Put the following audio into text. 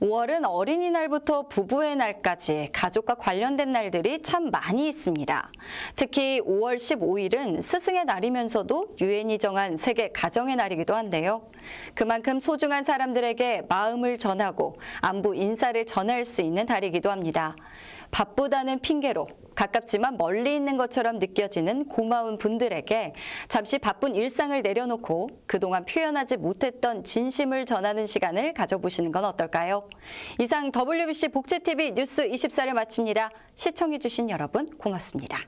5월은 어린이날부터 부부의 날까지 가족과 관련된 날들이 참 많이 있습니다. 특히 5월 15일은 스승의 날이면서도 유엔이 정한 세계 가정의 날이기도 한데요. 그만큼 소중한 사람들에게 마음을 전하고 안부 인사를 전할 수 있는 달이기도 합니다. 바쁘다는 핑계로 가깝지만 멀리 있는 것처럼 느껴지는 고마운 분들에게 잠시 바쁜 일상을 내려놓고 그동안 표현하지 못했던 진심을 전하는 시간을 가져보시는 건 어떨까요? 이상 WBC 복지TV 뉴스 24를 마칩니다. 시청해주신 여러분 고맙습니다.